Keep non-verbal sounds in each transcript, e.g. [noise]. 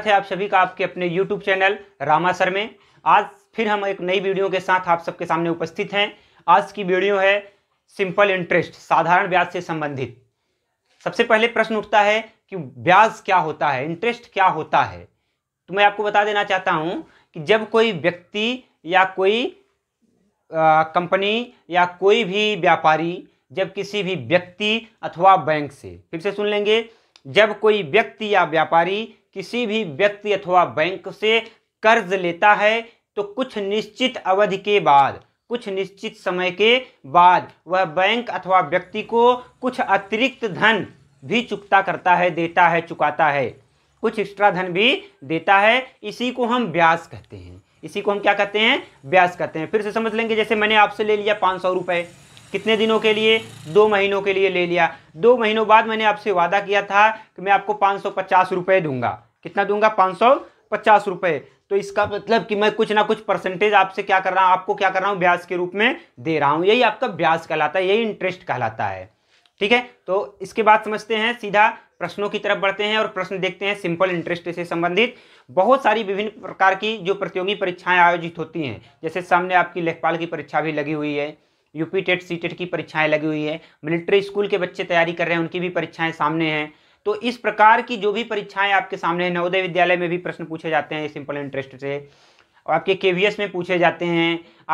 स्वागत है आप सभी का आपके अपने YouTube चैनल रामा सर में आज फिर हम एक नई वीडियो के साथ आप सबके सामने उपस्थित हैं आज की वीडियो है सिंपल इंटरेस्ट साधारण ब्याज से संबंधित सबसे पहले प्रश्न उठता है कि ब्याज क्या होता है इंटरेस्ट क्या होता है तो मैं आपको बता देना चाहता हूँ कि जब कोई व्यक्ति या कोई कंपनी या कोई भी व्यापारी जब किसी भी व्यक्ति अथवा बैंक से फिर से सुन लेंगे जब कोई व्यक्ति या व्यापारी किसी भी व्यक्ति अथवा बैंक से कर्ज लेता है तो कुछ निश्चित अवधि के बाद कुछ निश्चित समय के बाद वह बैंक अथवा व्यक्ति को कुछ अतिरिक्त धन भी चुकता करता है देता है चुकाता है कुछ एक्स्ट्रा धन भी देता है इसी को हम ब्याज कहते हैं इसी को हम क्या कहते हैं ब्याज कहते हैं फिर से समझ लेंगे जैसे मैंने आपसे ले लिया पाँच सौ रुपये कितने दिनों के लिए दो महीनों के लिए ले लिया दो महीनों बाद मैंने आपसे वादा किया था कि मैं आपको पाँच सौ पचास रुपये दूंगा कितना दूंगा पाँच सौ पचास रुपये तो इसका मतलब कि मैं कुछ ना कुछ परसेंटेज आपसे क्या कर रहा हूँ आपको क्या कर रहा हूँ ब्याज के रूप में दे रहा हूँ यही आपका ब्याज कहलाता है यही इंटरेस्ट कहलाता है ठीक है तो इसके बाद समझते हैं सीधा प्रश्नों की तरफ बढ़ते हैं और प्रश्न देखते हैं सिंपल इंटरेस्ट से संबंधित बहुत सारी विभिन्न प्रकार की जो प्रतियोगी परीक्षाएं आयोजित होती हैं जैसे सामने आपकी लेखपाल की परीक्षा भी लगी हुई है यूपी टेट सी टेट की परीक्षाएं लगी हुई है मिलिट्री स्कूल के बच्चे तैयारी कर रहे हैं उनकी भी परीक्षाएं सामने हैं तो इस प्रकार की जो भी परीक्षाएं आपके सामने हैं नवोदय विद्यालय में भी प्रश्न पूछे जाते हैं सिंपल इंटरेस्ट से और आपके के में पूछे जाते हैं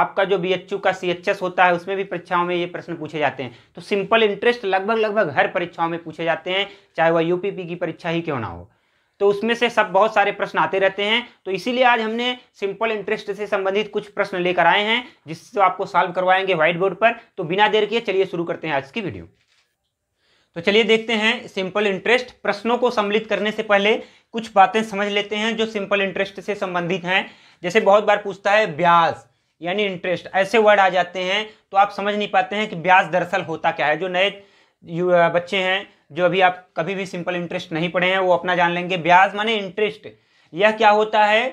आपका जो बी का सी होता है उसमें भी परीक्षाओं में ये प्रश्न पूछे जाते हैं तो सिंपल इंटरेस्ट लगभग लगभग हर परीक्षाओं में पूछे जाते हैं चाहे वह यूपीपी की परीक्षा ही क्यों ना हो तो उसमें से सब बहुत सारे प्रश्न आते रहते हैं तो इसीलिए आज हमने सिंपल इंटरेस्ट से संबंधित कुछ प्रश्न लेकर आए हैं जिससे आपको सॉल्व करवाएंगे व्हाइट बोर्ड पर तो बिना देर के चलिए शुरू करते हैं आज की वीडियो तो चलिए देखते हैं सिंपल इंटरेस्ट प्रश्नों को सम्मिलित करने से पहले कुछ बातें समझ लेते हैं जो सिंपल इंटरेस्ट से संबंधित हैं जैसे बहुत बार पूछता है ब्याज यानी इंटरेस्ट ऐसे वर्ड आ जाते हैं तो आप समझ नहीं पाते हैं कि ब्याज दरअसल होता क्या है जो नए बच्चे हैं जो अभी आप कभी भी सिंपल इंटरेस्ट नहीं पढ़े हैं वो अपना जान लेंगे ब्याज माने इंटरेस्ट यह क्या होता है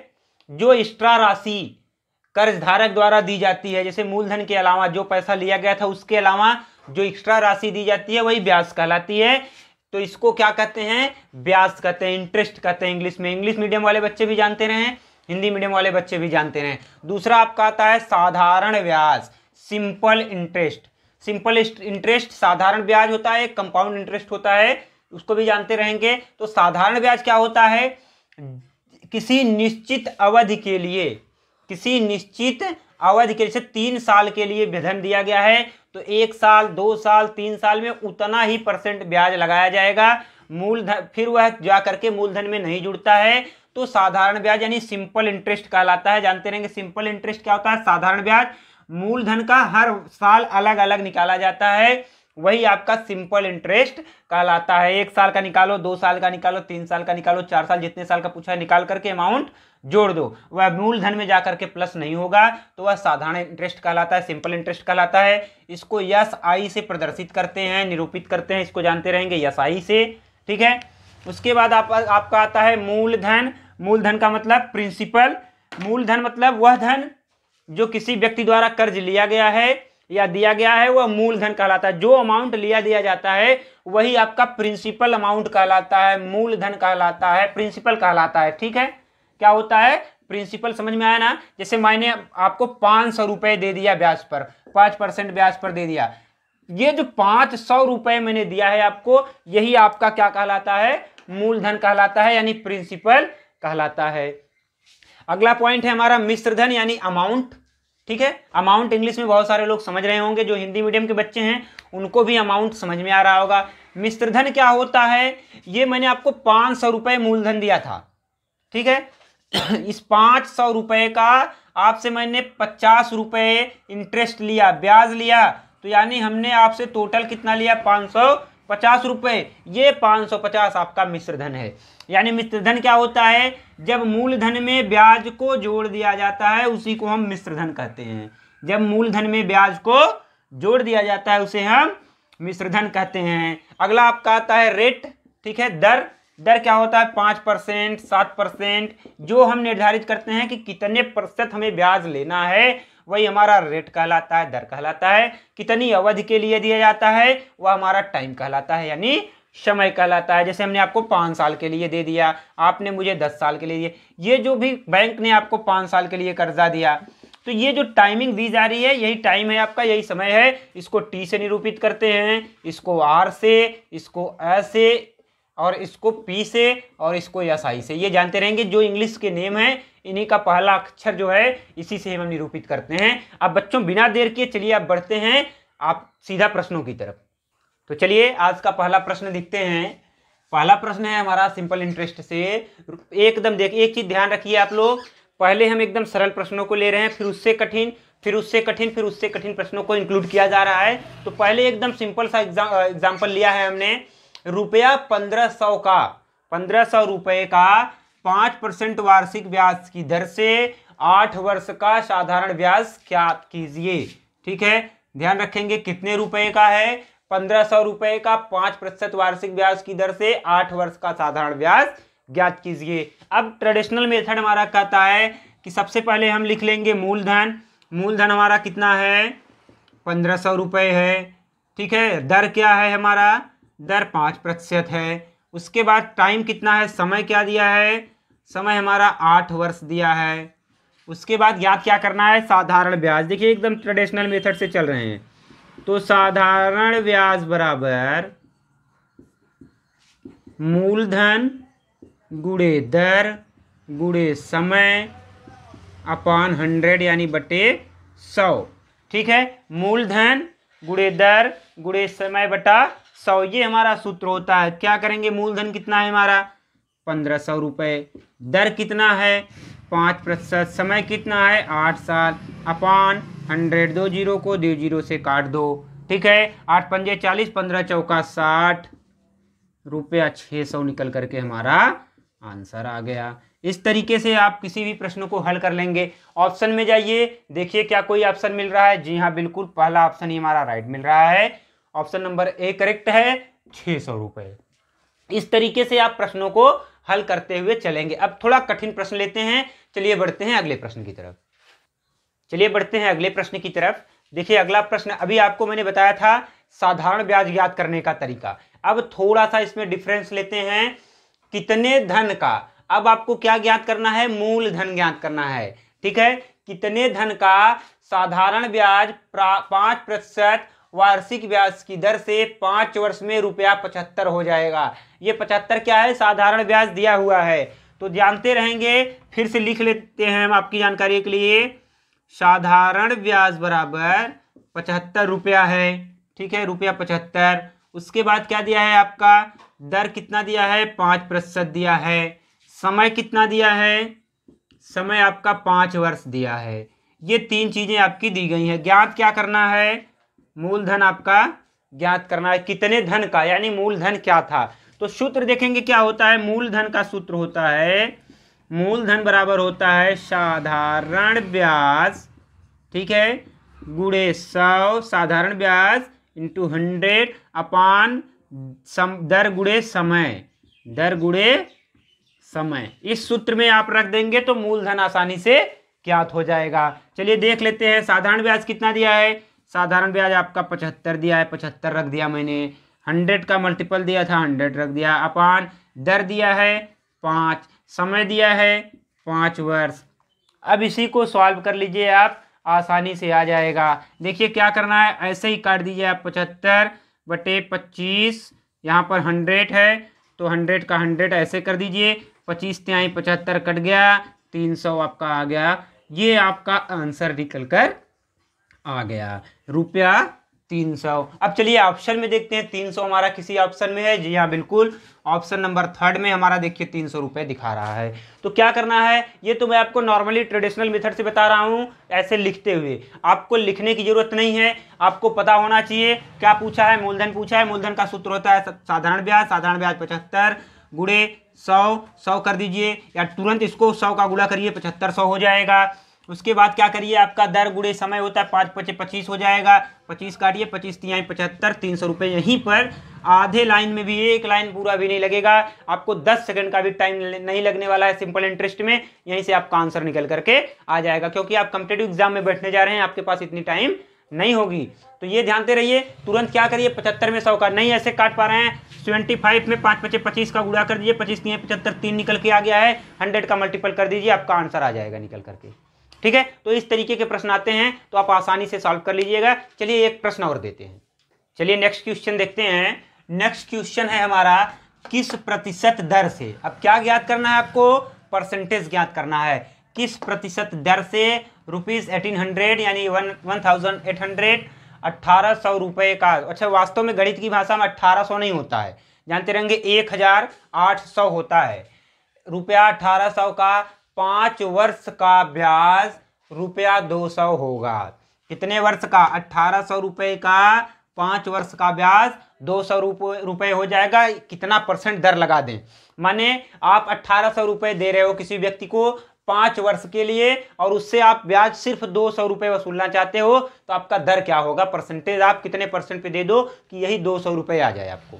जो एक्स्ट्रा राशि कर्ज धारक द्वारा दी जाती है जैसे मूलधन के अलावा जो पैसा लिया गया था उसके अलावा जो एक्स्ट्रा राशि दी जाती है वही ब्याज कहलाती है तो इसको क्या कहते हैं ब्याज कहते हैं इंटरेस्ट कहते हैं इंग्लिश में इंग्लिश मीडियम वाले बच्चे भी जानते रहे हिंदी मीडियम वाले बच्चे भी जानते रहे दूसरा आपका आता है साधारण ब्याज सिंपल इंटरेस्ट सिंपल इंटरेस्ट साधारण ब्याज होता है कंपाउंड इंटरेस्ट होता है उसको भी जानते रहेंगे तो साधारण ब्याज क्या होता है किसी निश्चित अवधि के लिए किसी निश्चित अवधि के लिए तीन साल के लिए विधन दिया गया है तो एक साल दो साल तीन साल में उतना ही परसेंट ब्याज लगाया जाएगा मूलधन फिर वह जा करके मूलधन में नहीं जुड़ता है तो साधारण ब्याज यानी सिंपल इंटरेस्ट कहलाता है जानते रहेंगे सिंपल इंटरेस्ट क्या होता है साधारण ब्याज मूलधन का हर साल अलग अलग निकाला जाता है वही आपका सिंपल इंटरेस्ट कहलाता है एक साल का निकालो दो साल का निकालो तीन साल का निकालो चार साल जितने साल का पूछा है निकाल करके अमाउंट जोड़ दो वह मूलधन में जाकर के प्लस नहीं होगा तो वह साधारण इंटरेस्ट कहलाता है सिंपल इंटरेस्ट कहलाता है इसको यस आई से प्रदर्शित करते हैं निरूपित करते हैं इसको जानते रहेंगे यस आई से ठीक है उसके बाद आप, आपका आता है मूलधन मूलधन का मतलब प्रिंसिपल मूलधन मतलब वह धन जो किसी व्यक्ति द्वारा कर्ज लिया गया है या दिया गया है वह मूलधन कहलाता है जो अमाउंट लिया दिया जाता है वही आपका प्रिंसिपल अमाउंट कहलाता है मूलधन कहलाता है प्रिंसिपल कहलाता है ठीक है क्या होता है प्रिंसिपल समझ में आया ना जैसे मैंने आपको पांच सौ रुपए दे दिया ब्याज पर पांच परसेंट ब्याज पर दे दिया ये जो पांच सौ रुपए मैंने दिया है आपको यही आपका क्या कहलाता है मूलधन कहलाता है यानी प्रिंसिपल कहलाता है अगला पॉइंट है हमारा मिश्रधन यानी अमाउंट ठीक है अमाउंट इंग्लिश में बहुत सारे लोग समझ रहे होंगे जो हिंदी मीडियम के बच्चे हैं उनको भी अमाउंट समझ में आ रहा होगा मिश्रधन क्या होता है ये मैंने आपको पाँच सौ रुपये मूलधन दिया था ठीक है [clears throat] इस पाँच सौ रुपये का आपसे मैंने पचास रुपये इंटरेस्ट लिया ब्याज लिया तो यानी हमने आपसे टोटल कितना लिया पाँच सौ पचास रुपये ये पाँच सौ पचास आपका मिश्रधन है यानी मिश्रधन क्या होता है जब मूलधन में ब्याज को जोड़ दिया जाता है उसी को हम मिश्रधन कहते हैं जब मूलधन में ब्याज को जोड़ दिया जाता है उसे हम मिश्रधन कहते हैं अगला आपका आता है रेट ठीक है दर दर क्या होता है पाँच परसेंट सात परसेंट जो हम निर्धारित करते हैं कि कितने प्रतिशत हमें ब्याज लेना है वही हमारा रेट कहलाता है दर कहलाता है कितनी अवधि के लिए दिया जाता है वह हमारा टाइम कहलाता है यानी समय कहलाता है जैसे हमने आपको पाँच साल के लिए दे दिया आपने मुझे दस साल के लिए दिया ये जो भी बैंक ने आपको पाँच साल के लिए कर्जा दिया तो ये जो टाइमिंग दी जा रही है यही टाइम है आपका यही समय है इसको टी से निरूपित करते हैं इसको आर से इसको ए से और इसको पी से और इसको एस आई से ये जानते रहेंगे जो इंग्लिश के नेम हैं इन्हीं का पहला अक्षर जो है इसी से हम निरूपित करते हैं अब बच्चों बिना देर किए चलिए आप बढ़ते हैं आप सीधा प्रश्नों की तरफ तो चलिए आज का पहला प्रश्न दिखते हैं पहला प्रश्न है हमारा सिंपल इंटरेस्ट से एकदम देख एक चीज़ ध्यान रखिए आप लोग पहले हम एकदम सरल प्रश्नों को ले रहे हैं फिर उससे कठिन फिर उससे कठिन फिर उससे कठिन प्रश्नों को इंक्लूड किया जा रहा है तो पहले एकदम सिंपल सा एग्जाम्पल लिया है हमने रुपया पंद्रह सौ का पंद्रह सौ रुपये का पांच परसेंट वार्षिक ब्याज की दर से आठ वर्ष का साधारण ब्याज क्या कीजिए ठीक है ध्यान रखेंगे कितने रुपए का है पंद्रह सौ रुपए का पांच प्रतिशत वार्षिक ब्याज की दर से आठ वर्ष का साधारण ब्याज ज्ञात कीजिए अब ट्रेडिशनल मेथड हमारा कहता है कि सबसे पहले हम लिख लेंगे मूलधन मूलधन हमारा कितना है पंद्रह सौ रुपये है ठीक है दर क्या है हमारा दर पाँच प्रतिशत है उसके बाद टाइम कितना है समय क्या दिया है समय हमारा आठ वर्ष दिया है उसके बाद याद क्या करना है साधारण ब्याज देखिए एकदम ट्रेडिशनल मेथड से चल रहे हैं तो साधारण ब्याज बराबर मूलधन गुड़े दर गुड़े समय अपॉन हंड्रेड यानी बटे सौ ठीक है मूलधन गुड़े दर गुड़े समय बटा सौ ये हमारा सूत्र होता है क्या करेंगे मूलधन कितना है हमारा पंद्रह सौ रुपये दर कितना है पाँच प्रतिशत समय कितना है आठ साल अपान हंड्रेड दो जीरो को दो जीरो से काट दो ठीक है आठ पंजे चालीस पंद्रह चौका साठ रुपया छः सौ निकल करके हमारा आंसर आ गया इस तरीके से आप किसी भी प्रश्न को हल कर लेंगे ऑप्शन में जाइए देखिए क्या कोई ऑप्शन मिल रहा है जी हाँ बिल्कुल पहला ऑप्शन ही हमारा राइट मिल रहा है ऑप्शन नंबर ए करेक्ट है छह सौ रुपए इस तरीके से आप प्रश्नों को हल करते हुए चलेंगे अब थोड़ा कठिन प्रश्न लेते हैं चलिए बढ़ते हैं अगले प्रश्न की तरफ चलिए बढ़ते हैं अगले प्रश्न की तरफ देखिए अगला प्रश्न अभी आपको मैंने बताया था साधारण ब्याज ज्ञात करने का तरीका अब थोड़ा सा इसमें डिफरेंस लेते हैं कितने धन का अब आपको क्या ज्ञात करना है मूल धन ज्ञात करना है ठीक है कितने धन का साधारण ब्याज पांच प्रतिशत वार्षिक ब्याज की दर से पाँच वर्ष में रुपया पचहत्तर हो जाएगा ये पचहत्तर क्या है साधारण ब्याज दिया हुआ है तो जानते रहेंगे फिर से लिख लेते हैं हम आपकी जानकारी के लिए साधारण ब्याज बराबर पचहत्तर रुपया है ठीक है रुपया पचहत्तर उसके बाद क्या दिया है आपका दर कितना दिया है पाँच प्रतिशत दिया है समय कितना दिया है समय आपका पाँच वर्ष दिया है ये तीन चीज़ें आपकी दी गई हैं ज्ञात क्या करना है मूलधन आपका ज्ञात करना है कितने धन का यानी मूलधन क्या था तो सूत्र देखेंगे क्या होता है मूलधन का सूत्र होता है मूलधन बराबर होता है साधारण ब्याज ठीक है गुड़े सौ साधारण ब्याज इंटू हंड्रेड अपान सम दर गुड़े समय दर गुड़े समय इस सूत्र में आप रख देंगे तो मूलधन आसानी से ज्ञात हो जाएगा चलिए देख लेते हैं साधारण ब्याज कितना दिया है साधारण ब्याज आपका पचहत्तर दिया है पचहत्तर रख दिया मैंने हंड्रेड का मल्टीपल दिया था हंड्रेड रख दिया अपान दर दिया है पाँच समय दिया है पाँच वर्ष अब इसी को सॉल्व कर लीजिए आप आसानी से आ जाएगा देखिए क्या करना है ऐसे ही काट दीजिए आप पचहत्तर बटे पच्चीस यहाँ पर हंड्रेड है तो हंड्रेड का हंड्रेड ऐसे कर दीजिए पच्चीस त्याई पचहत्तर कट गया तीन सौ आपका आ गया ये आपका आंसर निकल कर आ गया रुपया तीन सौ अब चलिए ऑप्शन में देखते हैं तीन सौ हमारा किसी ऑप्शन में है जी हाँ बिल्कुल ऑप्शन नंबर थर्ड में हमारा देखिए तीन सौ रुपये दिखा रहा है तो क्या करना है ये तो मैं आपको नॉर्मली ट्रेडिशनल मेथड से बता रहा हूँ ऐसे लिखते हुए आपको लिखने की ज़रूरत नहीं है आपको पता होना चाहिए क्या पूछा है मूलधन पूछा है मूलधन का सूत्र होता है साधारण ब्याज साधारण ब्याज पचहत्तर गुड़े सौ सौ कर दीजिए या तुरंत इसको सौ का गुड़ा करिए पचहत्तर सौ हो जाएगा उसके बाद क्या करिए आपका दर गुड़े समय होता है पाँच पचे पच्चीस हो जाएगा पच्चीस काटिए पच्चीस तिहाई पचहत्तर तीन सौ रुपये यहीं पर आधे लाइन में भी एक लाइन पूरा भी नहीं लगेगा आपको दस सेकंड का भी टाइम नहीं लगने वाला है सिंपल इंटरेस्ट में यहीं से आपका आंसर निकल करके आ जाएगा क्योंकि आप कंपिटेटिव एग्जाम में बैठने जा रहे हैं आपके पास इतनी टाइम नहीं होगी तो ये ध्यानते रहिए तुरंत क्या करिए पचहत्तर में सौ का नहीं ऐसे काट पा रहे हैं ट्वेंटी फाइव में पाँच पचे पच्चीस का गुड़ा कर दीजिए पच्चीस तीन पचहत्तर तीन निकल के आ गया है हंड्रेड का मल्टीपल कर दीजिए आपका आंसर आ जाएगा निकल करके ठीक है तो इस तरीके के प्रश्न आते हैं तो आप आसानी से सॉल्व कर लीजिएगा चलिए एक प्रश्न और देते हैं चलिए नेक्स्ट क्वेश्चन देखते हैं नेक्स्ट क्वेश्चन है हमारा किस प्रतिशत दर से अब क्या ज्ञात करना है आपको परसेंटेज ज्ञात करना है किस प्रतिशत दर से रुपीज़ एटीन हंड्रेड यानी one one thousand eight hundred अट्ठारह सौ रुपये का अच्छा वास्तव में गणित की भाषा में अट्ठारह सौ नहीं होता है जानते रहेंगे एक हज़ार आठ सौ होता है रुपया अठारह सौ का पाँच वर्ष का ब्याज रुपया दो सौ होगा कितने वर्ष का अट्ठारह सौ रुपये का पाँच वर्ष का ब्याज दो सौ रुपये हो जाएगा कितना परसेंट दर लगा दें माने आप अट्ठारह सौ रुपये दे रहे हो किसी व्यक्ति को पाँच वर्ष के लिए और उससे आप ब्याज सिर्फ दो सौ रुपये वसूलना चाहते हो तो आपका दर क्या होगा परसेंटेज आप कितने परसेंट पे दे दो कि यही दो सौ रुपये आ जाए आपको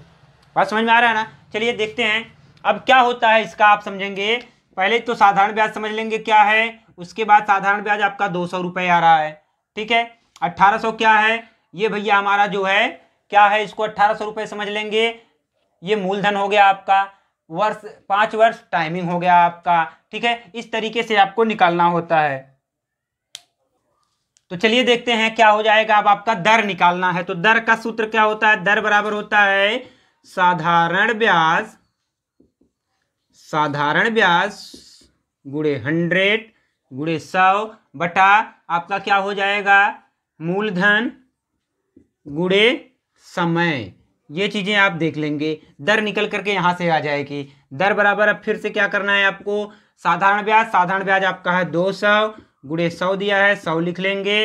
बात समझ में आ रहा है ना चलिए देखते हैं अब क्या होता है इसका आप समझेंगे पहले तो साधारण ब्याज समझ लेंगे क्या है उसके बाद साधारण ब्याज आपका दो सौ रुपये आ रहा है ठीक है अट्ठारह सौ क्या है ये भैया हमारा जो है क्या है इसको अट्ठारह सौ रुपये समझ लेंगे ये मूलधन हो गया आपका वर्ष पाँच वर्ष टाइमिंग हो गया आपका ठीक है इस तरीके से आपको निकालना होता है तो चलिए देखते हैं क्या हो जाएगा अब आपका दर निकालना है तो दर का सूत्र क्या होता है दर बराबर होता है साधारण ब्याज साधारण ब्याज गुड़े हंड्रेड गुड़े सौ बटा आपका क्या हो जाएगा मूलधन गुड़े समय ये चीज़ें आप देख लेंगे दर निकल करके यहाँ से आ जाएगी दर बराबर अब फिर से क्या करना है आपको साधारण ब्याज साधारण ब्याज आपका है दो सौ गुड़े सौ दिया है सौ लिख लेंगे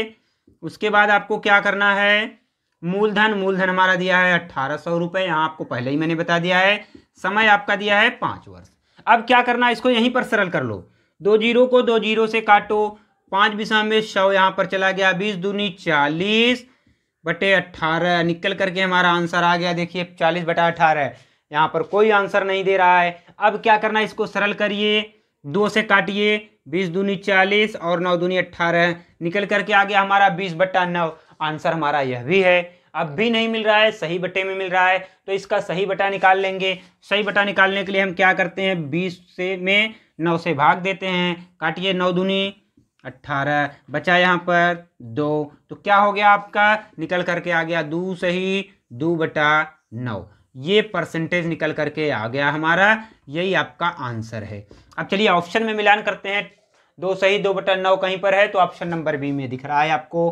उसके बाद आपको क्या करना है मूलधन मूलधन हमारा दिया है अट्ठारह सौ रुपये यहाँ आपको पहले ही मैंने बता दिया है समय आपका दिया है पाँच वर्ष अब क्या करना इसको यहीं पर सरल कर लो दो जीरो को दो जीरो से काटो पाँच दिशा में सौ यहाँ पर चला गया बीस दूनी चालीस बटे अट्ठारह निकल करके हमारा आंसर आ गया देखिए चालीस बटा अट्ठारह यहाँ पर कोई आंसर नहीं दे रहा है अब क्या करना है इसको सरल करिए दो से काटिए बीस दूनी चालीस और नौ दूनी अट्ठारह निकल करके आ गया हमारा बीस बट्टा नौ आंसर हमारा यह भी है अब भी नहीं मिल रहा है सही बटे में मिल रहा है तो इसका सही बटा निकाल लेंगे सही बटा निकालने के लिए हम क्या करते हैं बीस से में नौ से भाग देते हैं काटिए नौ दूनी अट्ठारह बचा यहाँ पर दो तो क्या हो गया आपका निकल करके आ गया दो सही दो बटा नौ ये परसेंटेज निकल करके आ गया हमारा यही आपका आंसर है अब चलिए ऑप्शन में मिलान करते हैं दो सही दो बटा नौ कहीं पर है तो ऑप्शन नंबर बी में दिख रहा है आपको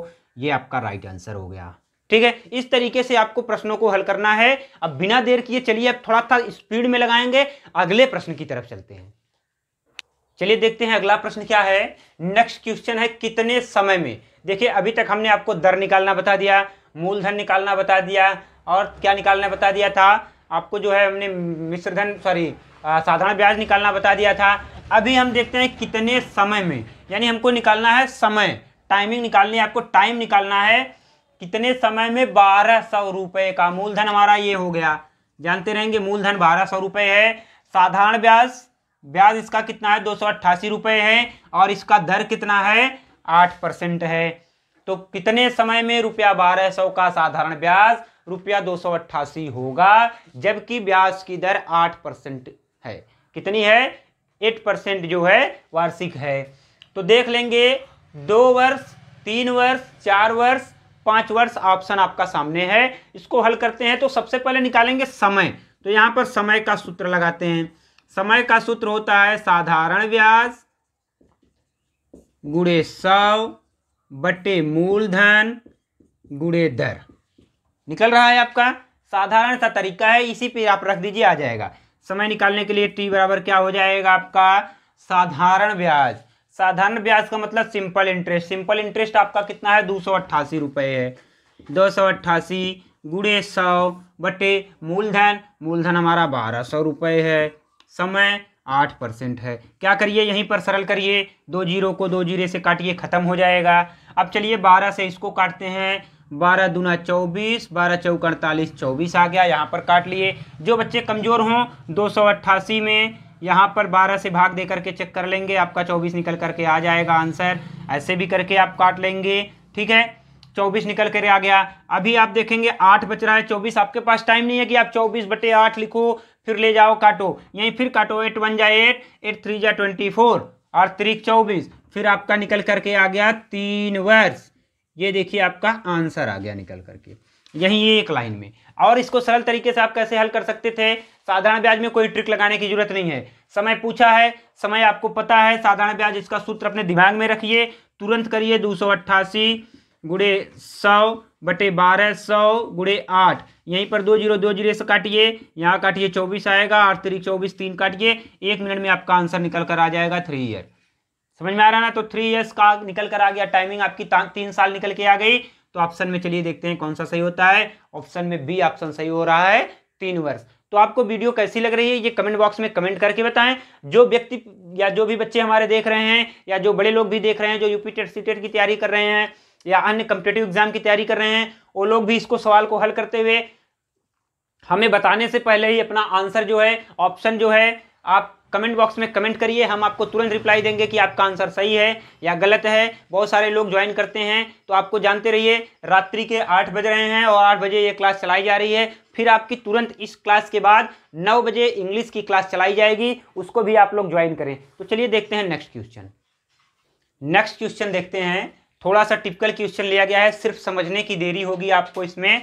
ये आपका राइट आंसर हो गया ठीक है इस तरीके से आपको प्रश्नों को हल करना है अब बिना देर किए चलिए अब थोड़ा सा स्पीड में लगाएंगे अगले प्रश्न की तरफ चलते हैं चलिए देखते हैं अगला प्रश्न क्या है नेक्स्ट क्वेश्चन है कितने समय में देखिए अभी तक हमने आपको दर निकालना बता दिया मूलधन निकालना बता दिया और क्या निकालना बता दिया था आपको जो है हमने मिश्रधन सॉरी साधारण ब्याज निकालना बता दिया था अभी हम देखते हैं कितने समय में यानी हमको निकालना है समय टाइमिंग निकालनी है आपको टाइम निकालना है कितने समय में बारह सौ रुपये का मूलधन हमारा ये हो गया जानते रहेंगे मूलधन बारह सौ रुपये है साधारण ब्याज ब्याज इसका कितना है दो सौ अट्ठासी रुपये है और इसका दर कितना है आठ परसेंट है तो कितने समय में रुपया बारह सौ का साधारण ब्याज रुपया दो सौ अट्ठासी होगा जबकि ब्याज की दर आठ परसेंट है कितनी है एट परसेंट जो है वार्षिक है तो देख लेंगे दो वर्ष तीन वर्ष चार वर्ष पांच वर्ष ऑप्शन आपका सामने है इसको हल करते हैं तो सबसे पहले निकालेंगे समय तो यहां पर समय का सूत्र लगाते हैं समय का सूत्र होता है साधारण व्यास गुड़े सौ बटे मूलधन गुड़े दर निकल रहा है आपका साधारण सा तरीका है इसी पे आप रख दीजिए आ जाएगा समय निकालने के लिए टी बराबर क्या हो जाएगा आपका साधारण ब्याज साधारण ब्याज का मतलब सिंपल इंटरेस्ट सिंपल इंटरेस्ट आपका कितना है दो सौ अट्ठासी रुपये है दो सौ अट्ठासी गुड़े सौ बटे मूलधन मूलधन हमारा बारह सौ रुपये है समय आठ परसेंट है क्या करिए यहीं पर सरल करिए दो जीरो को दो जीरे से काटिए ख़त्म हो जाएगा अब चलिए बारह से इसको काटते हैं बारह दूना चौबीस बारह चौक अड़तालीस चौबीस आ गया यहाँ पर काट लिए जो बच्चे कमज़ोर हों दो सौ अट्ठासी में यहाँ पर 12 से भाग दे करके चेक कर लेंगे आपका 24 निकल करके आ जाएगा आंसर ऐसे भी करके आप काट लेंगे ठीक है 24 निकल कर आ गया अभी आप देखेंगे आठ बच रहा है 24 आपके पास टाइम नहीं है कि आप 24 बटे आठ लिखो फिर ले जाओ काटो यहीं फिर काटो एट वन जाए एट एट थ्री जाए ट्वेंटी फोर और त्रिक चौबीस फिर आपका निकल करके आ गया तीन वर्ष ये देखिए आपका आंसर आ गया निकल करके यहीं एक लाइन में और इसको सरल तरीके से आप कैसे हल कर सकते थे साधारण ब्याज में कोई ट्रिक लगाने की जरूरत नहीं है समय पूछा है समय आपको पता है साधारण ब्याज इसका सूत्र अपने दिमाग में रखिए तुरंत करिए दो सौ अट्ठासी गुड़े सौ बटे बारह सौ गुड़े आठ यहीं पर दो जीरो दो जीरो से काटिए यहाँ काटिए चौबीस आएगा आठ तरीक चौबीस तीन काटिए एक मिनट में आपका आंसर निकल कर आ जाएगा थ्री ईयर समझ में आ रहा ना तो थ्री ईयर्स का निकल कर आ गया टाइमिंग आपकी तीन साल निकल के आ गई तो ऑप्शन में चलिए देखते हैं कौन सा सही होता है ऑप्शन में बी ऑप्शन सही हो रहा है तीन वर्ष तो आपको वीडियो कैसी लग रही है ये कमेंट बॉक्स में कमेंट करके बताएं जो व्यक्ति या जो भी बच्चे हमारे देख रहे हैं या जो बड़े लोग भी देख रहे हैं जो यूपी टेट सी की तैयारी कर रहे हैं या अन्य कम्पिटेटिव एग्जाम की तैयारी कर रहे हैं वो लोग भी इसको सवाल को हल करते हुए हमें बताने से पहले ही अपना आंसर जो है ऑप्शन जो है आप कमेंट बॉक्स में कमेंट करिए हम आपको तुरंत रिप्लाई देंगे कि आपका आंसर सही है या गलत है बहुत सारे लोग ज्वाइन करते हैं तो आपको जानते रहिए रात्रि के आठ बज रहे हैं और आठ बजे ये क्लास चलाई जा रही है फिर आपकी तुरंत इस क्लास के बाद नौ बजे इंग्लिश की क्लास चलाई जाएगी उसको भी आप लोग ज्वाइन करें तो चलिए देखते हैं नेक्स्ट क्वेश्चन नेक्स्ट क्वेश्चन देखते हैं थोड़ा सा टिपिकल क्वेश्चन लिया गया है सिर्फ समझने की देरी होगी आपको इसमें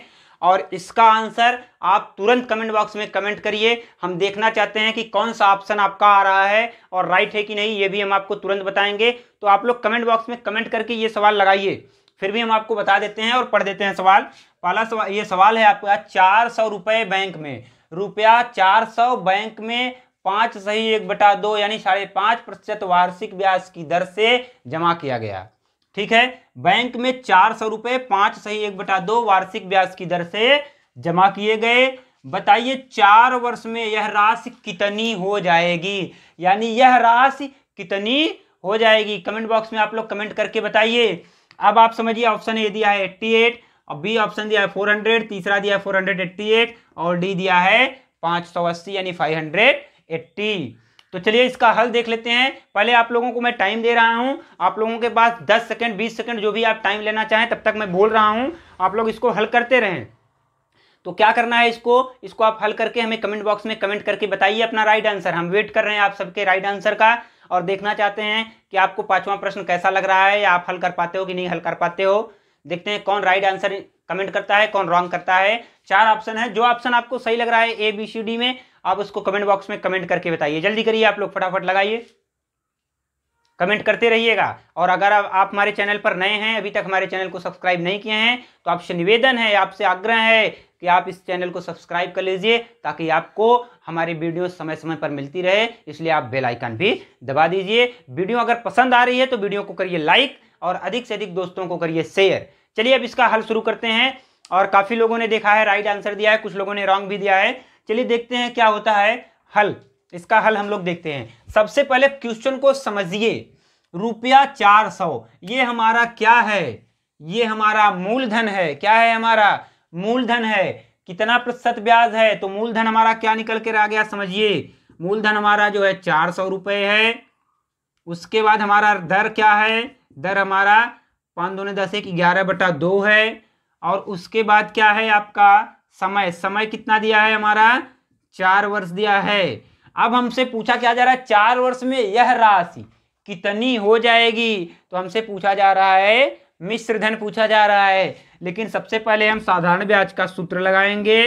और इसका आंसर आप तुरंत कमेंट बॉक्स में कमेंट करिए हम देखना चाहते हैं कि कौन सा ऑप्शन आपका आ रहा है और राइट है कि नहीं ये भी हम आपको तुरंत बताएंगे तो आप लोग कमेंट बॉक्स में कमेंट करके ये सवाल लगाइए फिर भी हम आपको बता देते हैं और पढ़ देते हैं सवाल पहला सवाल ये सवाल है आपका चार सौ रुपये बैंक में रुपया चार सौ बैंक में पाँच सही एक बटा दो यानी साढ़े पाँच प्रतिशत वार्षिक ब्याज की दर से जमा किया गया ठीक है बैंक में चार सौ रुपए पांच सही एक बटा दो वार्षिक ब्याज की दर से जमा किए गए बताइए चार वर्ष में यह राशि कितनी हो जाएगी यानी यह राशि कितनी हो जाएगी कमेंट बॉक्स में आप लोग कमेंट करके बताइए अब आप समझिए ऑप्शन ए दिया है एट्टी एट और बी ऑप्शन दिया है फोर हंड्रेड तीसरा दिया है फोर हंड्रेड एट्टी एट और डी दिया है पाँच सौ अस्सी यानी फाइव हंड्रेड एट्टी तो चलिए इसका हल देख लेते हैं पहले आप लोगों को मैं टाइम दे रहा हूँ आप लोगों के पास दस सेकेंड बीस सेकेंड जो भी आप टाइम लेना चाहें तब तक मैं बोल रहा हूँ आप लोग इसको हल करते रहें तो क्या करना है इसको इसको आप हल करके हमें कमेंट बॉक्स में कमेंट करके बताइए अपना राइट आंसर हम वेट कर रहे हैं आप सबके राइट आंसर का और देखना चाहते हैं कि आपको पांचवा प्रश्न कैसा लग रहा है या आप हल कर पाते हो कि नहीं हल कर पाते हो देखते हैं कौन राइट आंसर कमेंट करता है कौन रॉन्ग करता है चार ऑप्शन है जो ऑप्शन आपको सही लग रहा है ए बी सी डी में आप उसको कमेंट बॉक्स में कमेंट करके बताइए जल्दी करिए आप लोग फटाफट लगाइए कमेंट करते रहिएगा और अगर आप, हमारे चैनल पर नए हैं अभी तक हमारे चैनल को सब्सक्राइब नहीं किए हैं तो आपसे निवेदन है आपसे आग्रह है कि आप इस चैनल को सब्सक्राइब कर लीजिए ताकि आपको हमारी वीडियो समय समय पर मिलती रहे इसलिए आप बेल आइकन भी दबा दीजिए वीडियो अगर पसंद आ रही है तो वीडियो को करिए लाइक और अधिक से अधिक दोस्तों को करिए शेयर चलिए अब इसका हल शुरू करते हैं और काफ़ी लोगों ने देखा है राइट आंसर दिया है कुछ लोगों ने रॉन्ग भी दिया है चलिए देखते हैं क्या होता है हल इसका हल हम लोग देखते हैं सबसे पहले क्वेश्चन को समझिए रुपया चार सौ ये हमारा क्या है ये हमारा मूलधन है क्या है हमारा मूलधन है कितना प्रतिशत ब्याज है तो मूलधन हमारा क्या निकल कर आ गया समझिए मूलधन हमारा जो है चार सौ रुपये है उसके बाद हमारा दर क्या है दर हमारा पाँच दो दस एक ग्यारह बटा दो है और उसके बाद क्या है आपका समय समय कितना दिया है हमारा चार वर्ष दिया है अब हमसे पूछा क्या जा रहा है चार वर्ष में यह राशि कितनी हो जाएगी तो हमसे पूछा जा रहा है मिश्र धन पूछा जा रहा है लेकिन सबसे पहले हम साधारण ब्याज का सूत्र लगाएंगे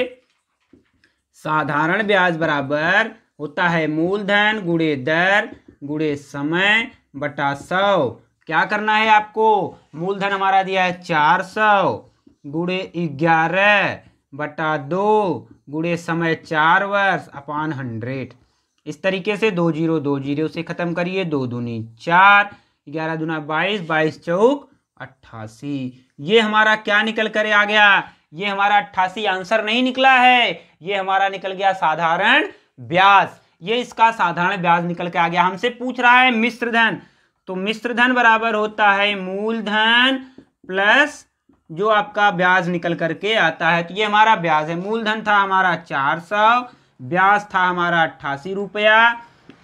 साधारण ब्याज बराबर होता है मूलधन गुड़े दर गुड़े समय बटा सौ क्या करना है आपको मूलधन हमारा दिया है चार सौ गुड़े ग्यारह बटा दो गुड़े समय चार वर्ष अपान हंड्रेड इस तरीके से दो जीरो दो जीरो से ख़त्म करिए दो दूनी चार ग्यारह दूना बाईस बाईस चौक अट्ठासी ये हमारा क्या निकल कर आ गया ये हमारा अट्ठासी आंसर नहीं निकला है ये हमारा निकल गया साधारण ब्याज ये इसका साधारण ब्याज निकल के आ गया हमसे पूछ रहा है मिश्र धन तो धन बराबर होता है मूलधन प्लस जो आपका ब्याज निकल करके आता है तो ये हमारा ब्याज है मूलधन था हमारा चार सौ ब्याज था हमारा अट्ठासी रुपया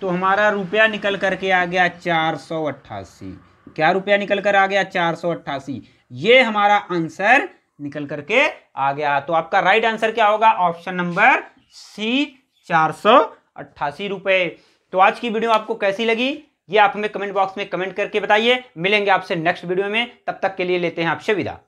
तो हमारा रुपया निकल करके आ गया चार सौ अट्ठासी क्या रुपया निकल कर आ गया चार सौ अट्ठासी ये हमारा आंसर निकल करके आ गया तो आपका राइट आंसर क्या होगा ऑप्शन नंबर सी चार सौ अट्ठासी रुपये तो आज की वीडियो आपको कैसी लगी ये आप हमें कमेंट बॉक्स में कमेंट करके बताइए मिलेंगे आपसे नेक्स्ट वीडियो में तब तक के लिए लेते हैं आपसे विदा